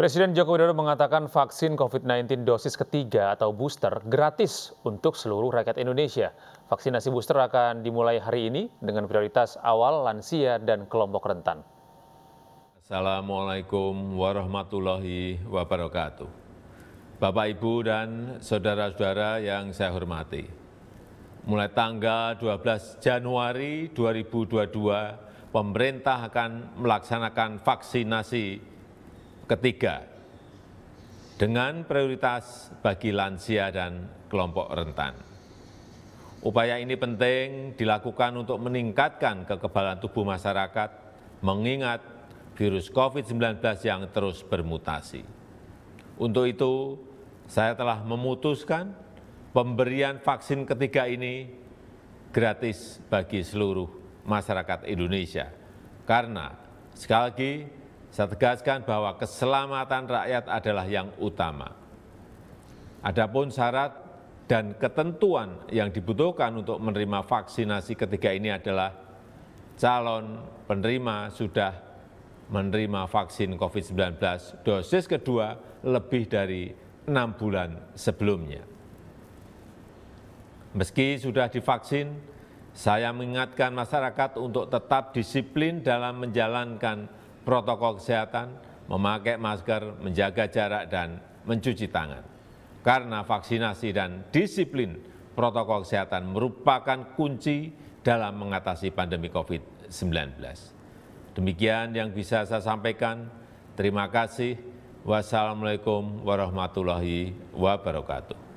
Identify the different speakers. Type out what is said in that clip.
Speaker 1: Presiden Joko Widodo mengatakan vaksin COVID-19 dosis ketiga atau booster gratis untuk seluruh rakyat Indonesia. Vaksinasi booster akan dimulai hari ini dengan prioritas awal, lansia, dan kelompok rentan. Assalamualaikum
Speaker 2: warahmatullahi wabarakatuh. Bapak, Ibu, dan saudara-saudara yang saya hormati. Mulai tanggal 12 Januari 2022, pemerintah akan melaksanakan vaksinasi Ketiga, dengan prioritas bagi lansia dan kelompok rentan. Upaya ini penting dilakukan untuk meningkatkan kekebalan tubuh masyarakat, mengingat virus COVID-19 yang terus bermutasi. Untuk itu, saya telah memutuskan pemberian vaksin ketiga ini gratis bagi seluruh masyarakat Indonesia. Karena, sekali lagi, saya tegaskan bahwa keselamatan rakyat adalah yang utama. Adapun syarat dan ketentuan yang dibutuhkan untuk menerima vaksinasi ketiga ini adalah calon penerima sudah menerima vaksin COVID-19 dosis kedua lebih dari enam bulan sebelumnya. Meski sudah divaksin, saya mengingatkan masyarakat untuk tetap disiplin dalam menjalankan protokol kesehatan, memakai masker, menjaga jarak, dan mencuci tangan. Karena vaksinasi dan disiplin protokol kesehatan merupakan kunci dalam mengatasi pandemi COVID-19. Demikian yang bisa saya sampaikan. Terima kasih. Wassalamualaikum warahmatullahi wabarakatuh.